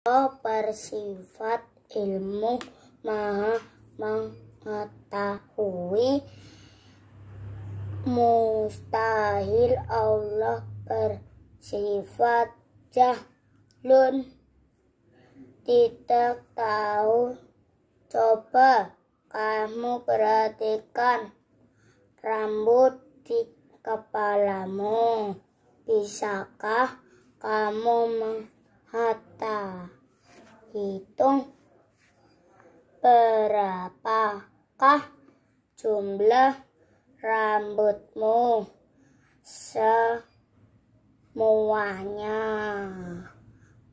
bersifat ilmu maha mengetahui mustahil Allah bersifat jahlun tidak tahu coba kamu perhatikan rambut di kepalamu bisakah kamu melihat hitung berapakah jumlah rambutmu semuanya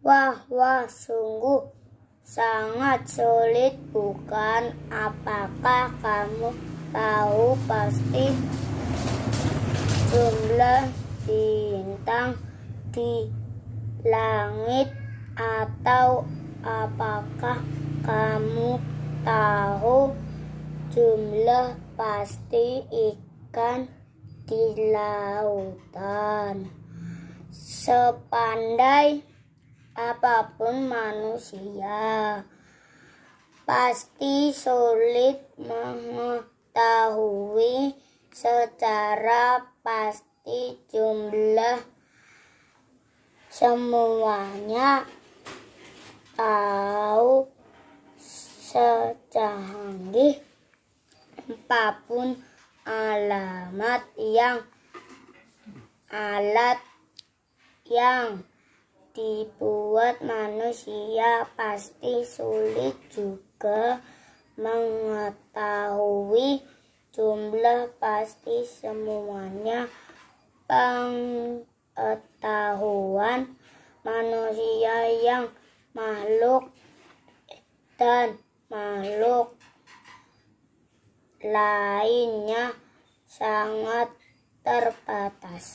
wah wah sungguh sangat sulit bukan apakah kamu tahu pasti jumlah bintang di langit atau Apakah kamu tahu jumlah pasti ikan di lautan? Sepandai apapun manusia, pasti sulit mengetahui secara pasti jumlah semuanya tahu secanggih apapun alamat yang alat yang dibuat manusia pasti sulit juga mengetahui jumlah pasti semuanya pengetahuan manusia yang makhluk dan makhluk lainnya sangat terbatas.